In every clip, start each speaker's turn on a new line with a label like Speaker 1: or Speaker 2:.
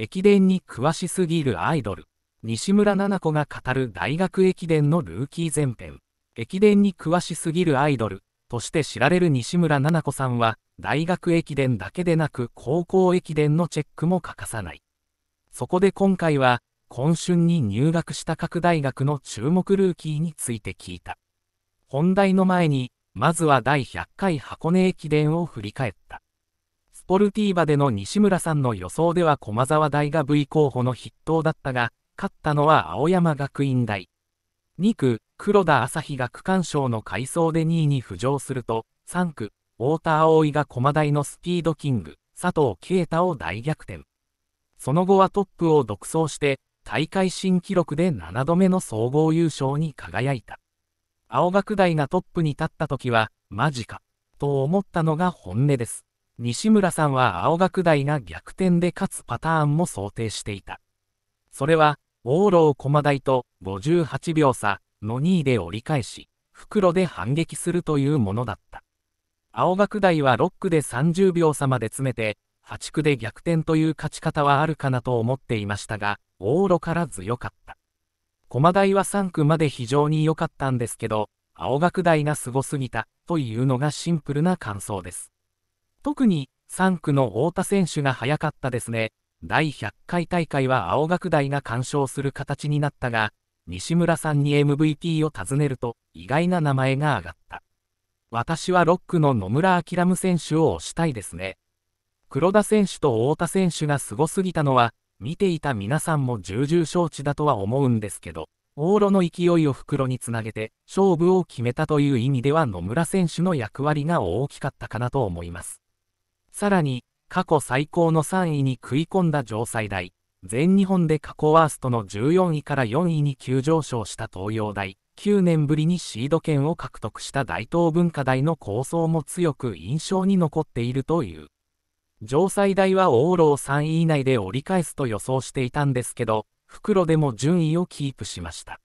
Speaker 1: 駅伝に詳しすぎるアイドル。西村七子が語る大学駅伝のルーキー前編。駅伝に詳しすぎるアイドルとして知られる西村七子さんは、大学駅伝だけでなく高校駅伝のチェックも欠かさない。そこで今回は、今春に入学した各大学の注目ルーキーについて聞いた。本題の前に、まずは第100回箱根駅伝を振り返った。ポルティーバでの西村さんの予想では駒沢大が V 候補の筆頭だったが、勝ったのは青山学院大。2区、黒田朝日が区間賞の回想で2位に浮上すると、3区、太田葵が駒大のスピードキング、佐藤啓太を大逆転。その後はトップを独走して、大会新記録で7度目の総合優勝に輝いた。青学大がトップに立った時は、マジか、と思ったのが本音です。西村さんは青学大が逆転で勝つパターンも想定していた。それは、往路を駒台と58秒差の2位で折り返し、袋で反撃するというものだった。青学大は6区で30秒差まで詰めて、8区で逆転という勝ち方はあるかなと思っていましたが、往路から強かった。駒台は3区まで非常に良かったんですけど、青学大がすごすぎたというのがシンプルな感想です。特に3区の太田選手が早かったですね。第100回大会は青学大が干渉する形になったが、西村さんに MVP を尋ねると意外な名前が挙がった。私は6区の野村諦夢選手を推したいですね。黒田選手と太田選手がすごすぎたのは、見ていた皆さんも重々承知だとは思うんですけど、往路の勢いを袋につなげて勝負を決めたという意味では野村選手の役割が大きかったかなと思います。さらに、過去最高の3位に食い込んだ城西大、全日本で過去ワーストの14位から4位に急上昇した東洋大、9年ぶりにシード権を獲得した大東文化大の構想も強く印象に残っているという。城西大は往路を3位以内で折り返すと予想していたんですけど、袋でも順位をキープしました。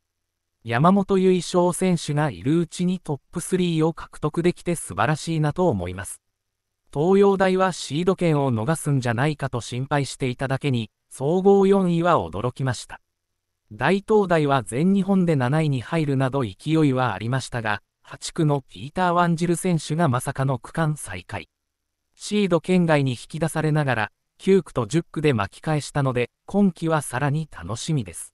Speaker 1: 山本由衣選手がいるうちにトップ3を獲得できて素晴らしいなと思います。東洋大はシード権を逃すんじゃないかと心配していただけに、総合4位は驚きました。大東大は全日本で7位に入るなど勢いはありましたが、8区のピーター・ワンジル選手がまさかの区間再開。シード圏外に引き出されながら、9区と10区で巻き返したので、今季はさらに楽しみです。